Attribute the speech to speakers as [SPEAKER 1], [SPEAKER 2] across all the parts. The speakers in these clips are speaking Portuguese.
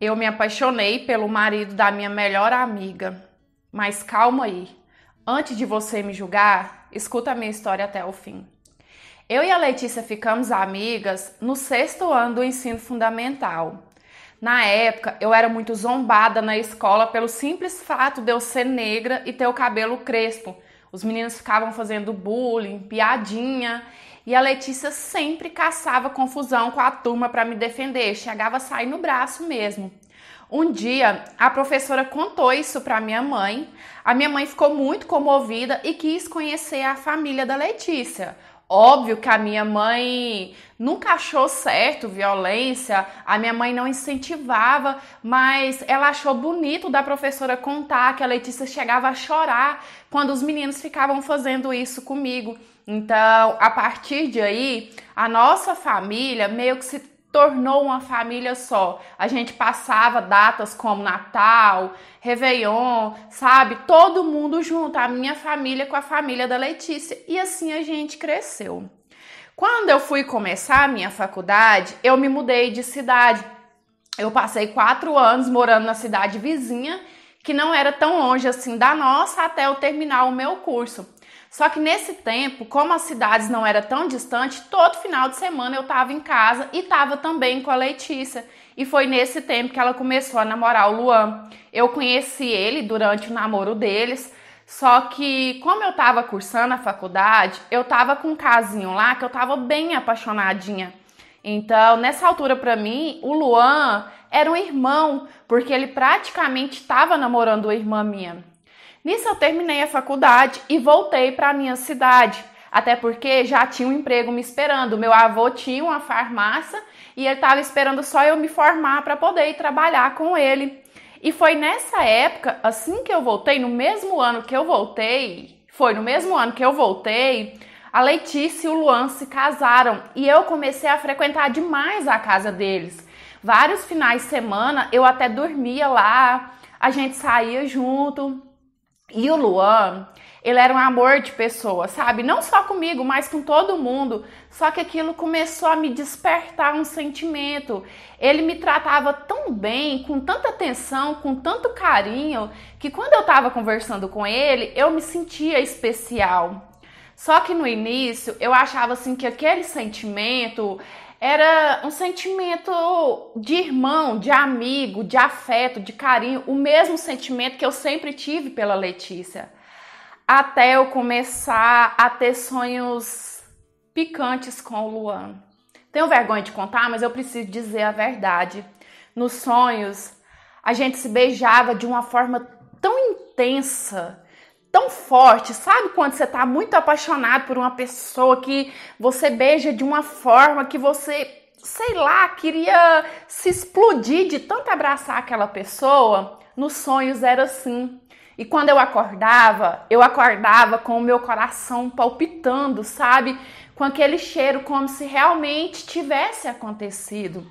[SPEAKER 1] Eu me apaixonei pelo marido da minha melhor amiga. Mas calma aí. Antes de você me julgar, escuta a minha história até o fim. Eu e a Letícia ficamos amigas no sexto ano do ensino fundamental. Na época, eu era muito zombada na escola pelo simples fato de eu ser negra e ter o cabelo crespo, os meninos ficavam fazendo bullying, piadinha, e a Letícia sempre caçava confusão com a turma para me defender, chegava a sair no braço mesmo. Um dia, a professora contou isso para minha mãe. A minha mãe ficou muito comovida e quis conhecer a família da Letícia, Óbvio que a minha mãe nunca achou certo violência, a minha mãe não incentivava, mas ela achou bonito da professora contar que a Letícia chegava a chorar quando os meninos ficavam fazendo isso comigo. Então, a partir de aí, a nossa família meio que se tornou uma família só. A gente passava datas como Natal, Réveillon, sabe? Todo mundo junto, a minha família com a família da Letícia. E assim a gente cresceu. Quando eu fui começar a minha faculdade, eu me mudei de cidade. Eu passei quatro anos morando na cidade vizinha, que não era tão longe assim da nossa, até eu terminar o meu curso. Só que nesse tempo, como as cidades não era tão distante, todo final de semana eu estava em casa e estava também com a Letícia. E foi nesse tempo que ela começou a namorar o Luan. Eu conheci ele durante o namoro deles, só que como eu estava cursando a faculdade, eu estava com um casinho lá que eu estava bem apaixonadinha. Então, nessa altura para mim, o Luan era um irmão, porque ele praticamente estava namorando uma irmã minha. Nisso eu terminei a faculdade e voltei para minha cidade. Até porque já tinha um emprego me esperando. Meu avô tinha uma farmácia e ele estava esperando só eu me formar para poder ir trabalhar com ele. E foi nessa época, assim que eu voltei, no mesmo ano que eu voltei, foi no mesmo ano que eu voltei, a Letícia e o Luan se casaram e eu comecei a frequentar demais a casa deles. Vários finais de semana eu até dormia lá, a gente saía junto. E o Luan, ele era um amor de pessoa, sabe? Não só comigo, mas com todo mundo. Só que aquilo começou a me despertar um sentimento. Ele me tratava tão bem, com tanta atenção, com tanto carinho, que quando eu estava conversando com ele, eu me sentia especial. Só que no início eu achava assim que aquele sentimento era um sentimento de irmão, de amigo, de afeto, de carinho, o mesmo sentimento que eu sempre tive pela Letícia. Até eu começar a ter sonhos picantes com o Luan. Tenho vergonha de contar, mas eu preciso dizer a verdade. Nos sonhos, a gente se beijava de uma forma tão intensa tão forte. Sabe quando você tá muito apaixonado por uma pessoa que você beija de uma forma que você, sei lá, queria se explodir de tanto abraçar aquela pessoa? Nos sonhos era assim. E quando eu acordava, eu acordava com o meu coração palpitando, sabe? Com aquele cheiro como se realmente tivesse acontecido.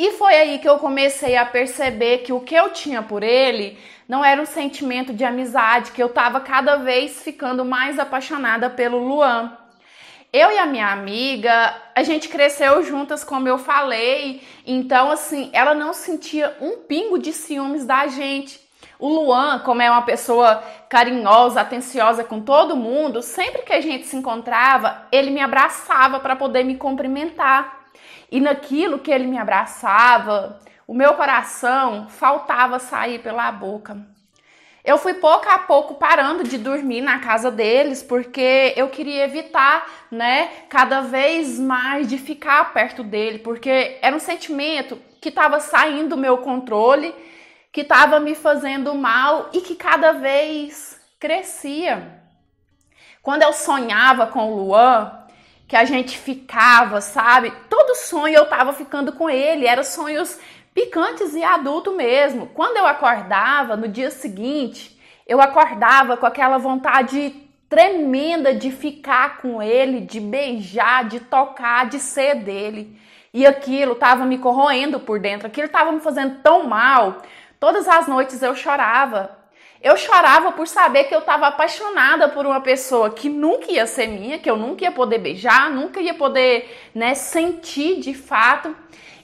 [SPEAKER 1] E foi aí que eu comecei a perceber que o que eu tinha por ele não era um sentimento de amizade, que eu estava cada vez ficando mais apaixonada pelo Luan. Eu e a minha amiga, a gente cresceu juntas, como eu falei, então assim, ela não sentia um pingo de ciúmes da gente. O Luan, como é uma pessoa carinhosa, atenciosa com todo mundo, sempre que a gente se encontrava, ele me abraçava para poder me cumprimentar. E naquilo que ele me abraçava, o meu coração faltava sair pela boca. Eu fui pouco a pouco parando de dormir na casa deles porque eu queria evitar, né, cada vez mais de ficar perto dele, porque era um sentimento que estava saindo do meu controle, que estava me fazendo mal e que cada vez crescia. Quando eu sonhava com o Luan, que a gente ficava, sabe? Todo sonho eu tava ficando com ele, eram sonhos picantes e adulto mesmo. Quando eu acordava no dia seguinte, eu acordava com aquela vontade tremenda de ficar com ele, de beijar, de tocar, de ser dele. E aquilo tava me corroendo por dentro, aquilo tava me fazendo tão mal. Todas as noites eu chorava, eu chorava por saber que eu estava apaixonada por uma pessoa que nunca ia ser minha, que eu nunca ia poder beijar, nunca ia poder né, sentir de fato.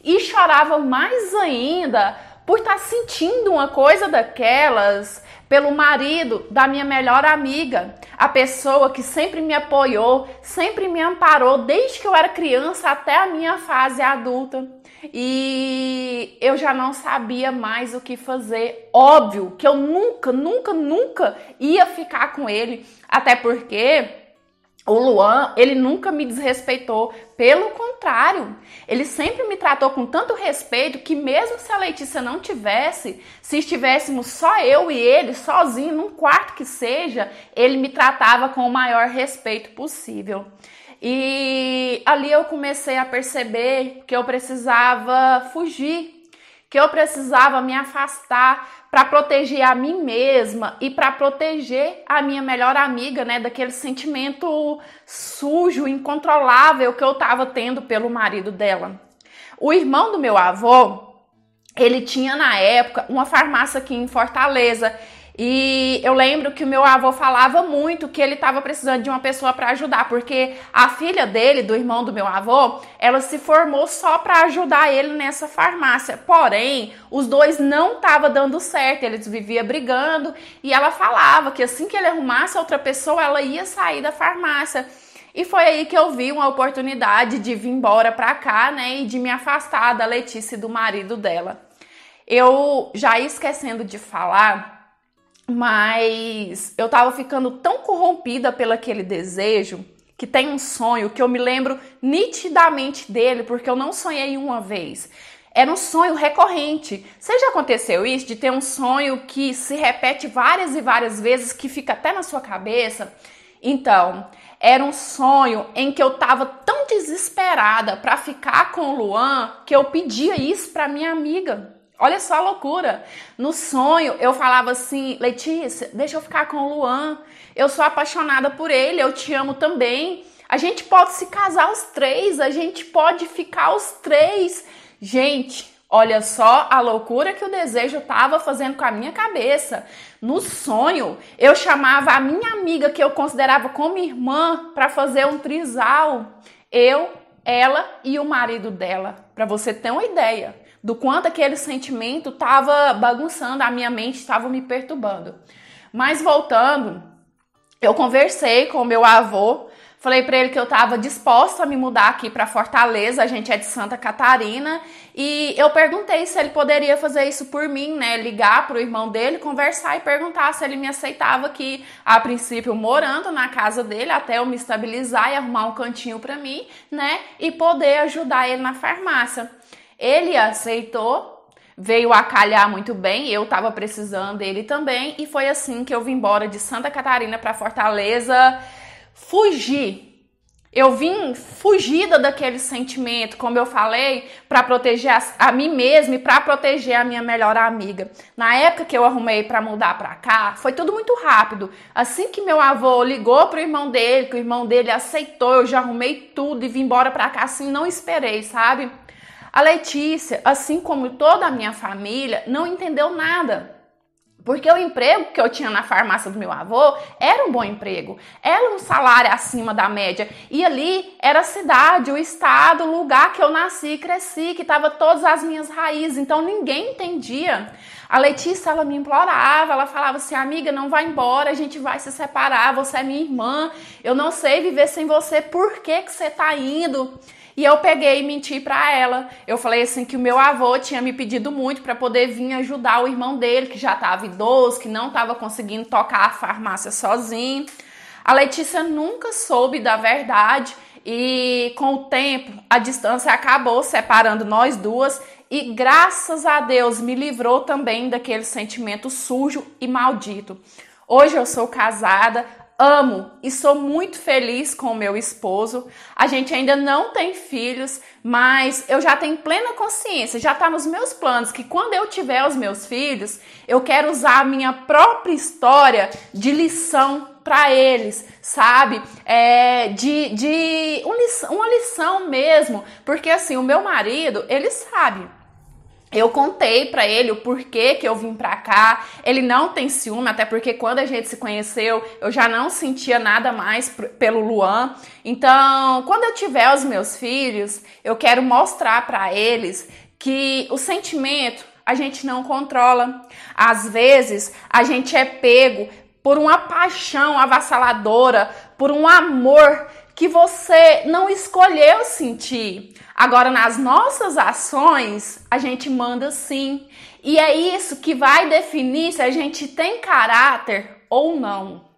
[SPEAKER 1] E chorava mais ainda por estar tá sentindo uma coisa daquelas pelo marido da minha melhor amiga, a pessoa que sempre me apoiou, sempre me amparou desde que eu era criança até a minha fase adulta e eu já não sabia mais o que fazer. Óbvio que eu nunca, nunca, nunca ia ficar com ele, até porque o Luan, ele nunca me desrespeitou, pelo contrário, ele sempre me tratou com tanto respeito que mesmo se a Letícia não tivesse, se estivéssemos só eu e ele sozinho num quarto que seja, ele me tratava com o maior respeito possível. E ali eu comecei a perceber que eu precisava fugir, que eu precisava me afastar para proteger a mim mesma e para proteger a minha melhor amiga, né, daquele sentimento sujo, incontrolável que eu estava tendo pelo marido dela. O irmão do meu avô, ele tinha na época uma farmácia aqui em Fortaleza e eu lembro que o meu avô falava muito que ele estava precisando de uma pessoa para ajudar, porque a filha dele, do irmão do meu avô, ela se formou só para ajudar ele nessa farmácia. Porém, os dois não estavam dando certo, eles viviam brigando e ela falava que assim que ele arrumasse outra pessoa, ela ia sair da farmácia. E foi aí que eu vi uma oportunidade de vir embora para cá, né, e de me afastar da Letícia e do marido dela. Eu já esquecendo de falar, mas eu tava ficando tão corrompida pelo aquele desejo que tem um sonho que eu me lembro nitidamente dele, porque eu não sonhei uma vez. Era um sonho recorrente. Você já aconteceu isso de ter um sonho que se repete várias e várias vezes, que fica até na sua cabeça? Então, era um sonho em que eu tava tão desesperada para ficar com o Luan que eu pedia isso para minha amiga. Olha só a loucura. No sonho, eu falava assim: Letícia, deixa eu ficar com o Luan. Eu sou apaixonada por ele, eu te amo também. A gente pode se casar os três, a gente pode ficar os três. Gente, olha só a loucura que o desejo estava fazendo com a minha cabeça. No sonho, eu chamava a minha amiga que eu considerava como irmã para fazer um trisal. Eu, ela e o marido dela, para você ter uma ideia do quanto aquele sentimento estava bagunçando a minha mente, estava me perturbando. Mas voltando, eu conversei com meu avô, falei para ele que eu estava disposta a me mudar aqui para Fortaleza, a gente é de Santa Catarina, e eu perguntei se ele poderia fazer isso por mim, né? Ligar para o irmão dele, conversar e perguntar se ele me aceitava aqui, a princípio morando na casa dele, até eu me estabilizar e arrumar um cantinho para mim, né? E poder ajudar ele na farmácia. Ele aceitou, veio a calhar muito bem, eu estava precisando dele também, e foi assim que eu vim embora de Santa Catarina para Fortaleza fugir. Eu vim fugida daquele sentimento, como eu falei, para proteger a, a, mim mesma e para proteger a minha melhor amiga. Na época que eu arrumei para mudar para cá, foi tudo muito rápido. Assim que meu avô ligou pro irmão dele, que o irmão dele aceitou, eu já arrumei tudo e vim embora para cá assim, não esperei, sabe? A Letícia, assim como toda a minha família, não entendeu nada. Porque o emprego que eu tinha na farmácia do meu avô era um bom emprego, era um salário acima da média. E ali era a cidade, o estado, o lugar que eu nasci e cresci, que estava todas as minhas raízes. Então ninguém entendia. A Letícia, ela me implorava, ela falava assim: amiga, não vai embora, a gente vai se separar, você é minha irmã, eu não sei viver sem você, por que, que você está indo? E eu peguei e menti para ela. Eu falei assim que o meu avô tinha me pedido muito para poder vir ajudar o irmão dele, que já estava idoso, que não estava conseguindo tocar a farmácia sozinho. A Letícia nunca soube da verdade e com o tempo a distância acabou separando nós duas e graças a Deus me livrou também daquele sentimento sujo e maldito. Hoje eu sou casada, amo e sou muito feliz com o meu esposo. A gente ainda não tem filhos, mas eu já tenho plena consciência, já está nos meus planos que quando eu tiver os meus filhos, eu quero usar a minha própria história de lição para eles, sabe? É, de de um uma lição mesmo, porque assim, o meu marido, ele sabe eu contei para ele o porquê que eu vim pra cá. Ele não tem ciúme, até porque quando a gente se conheceu, eu já não sentia nada mais pelo Luan. Então, quando eu tiver os meus filhos, eu quero mostrar para eles que o sentimento a gente não controla. Às vezes, a gente é pego por uma paixão avassaladora, por um amor que você não escolheu sentir. Agora, nas nossas ações, a gente manda sim. E é isso que vai definir se a gente tem caráter ou não.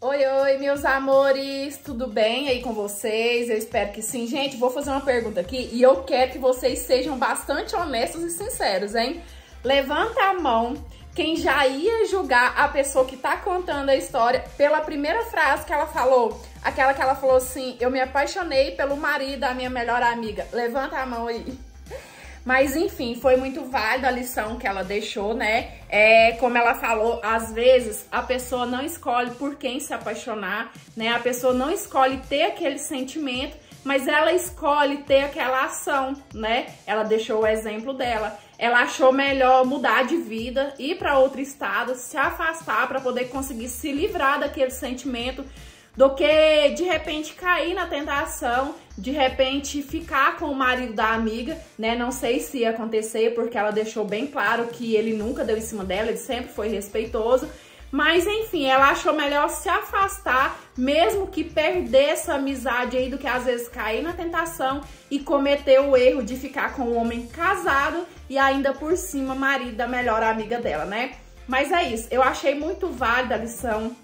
[SPEAKER 1] Oi, oi, meus amores, tudo bem aí com vocês? Eu espero que sim. Gente, vou fazer uma pergunta aqui e eu quero que vocês sejam bastante honestos e sinceros, hein? Levanta a mão quem já ia julgar a pessoa que tá contando a história pela primeira frase que ela falou. Aquela que ela falou assim: Eu me apaixonei pelo marido da minha melhor amiga. Levanta a mão aí. Mas enfim, foi muito válida a lição que ela deixou, né? É, como ela falou, às vezes a pessoa não escolhe por quem se apaixonar, né? A pessoa não escolhe ter aquele sentimento mas ela escolhe ter aquela ação, né? Ela deixou o exemplo dela. Ela achou melhor mudar de vida, ir para outro estado, se afastar para poder conseguir se livrar daquele sentimento do que de repente cair na tentação, de repente ficar com o marido da amiga, né? Não sei se ia acontecer, porque ela deixou bem claro que ele nunca deu em cima dela, ele sempre foi respeitoso. Mas enfim, ela achou melhor se afastar, mesmo que perder essa amizade aí, do que às vezes cair na tentação e cometer o erro de ficar com um homem casado e ainda por cima marido da melhor amiga dela, né? Mas é isso, eu achei muito válida a lição.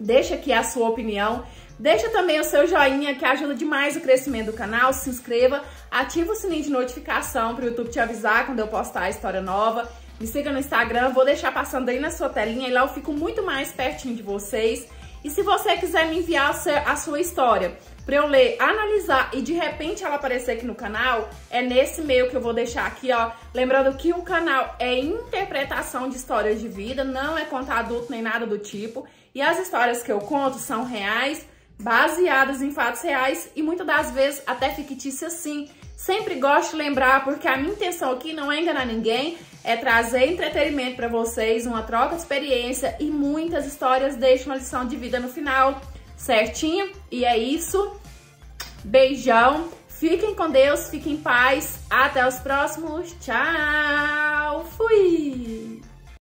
[SPEAKER 1] Deixa aqui a sua opinião. Deixa também o seu joinha que ajuda demais o crescimento do canal. Se inscreva, ativa o sininho de notificação para o YouTube te avisar quando eu postar a história nova. Me siga no Instagram, vou deixar passando aí na sua telinha e lá eu fico muito mais pertinho de vocês. E se você quiser me enviar a sua história para eu ler, analisar e de repente ela aparecer aqui no canal, é nesse meio que eu vou deixar aqui, ó. Lembrando que o canal é interpretação de histórias de vida, não é contar adulto nem nada do tipo. E as histórias que eu conto são reais, baseadas em fatos reais e muitas das vezes até fictícias sim. Sempre gosto de lembrar, porque a minha intenção aqui não é enganar ninguém, é trazer entretenimento para vocês, uma troca de experiência e muitas histórias deixam uma lição de vida no final, certinho? E é isso. Beijão, fiquem com Deus, fiquem em paz, até os próximos, tchau, fui!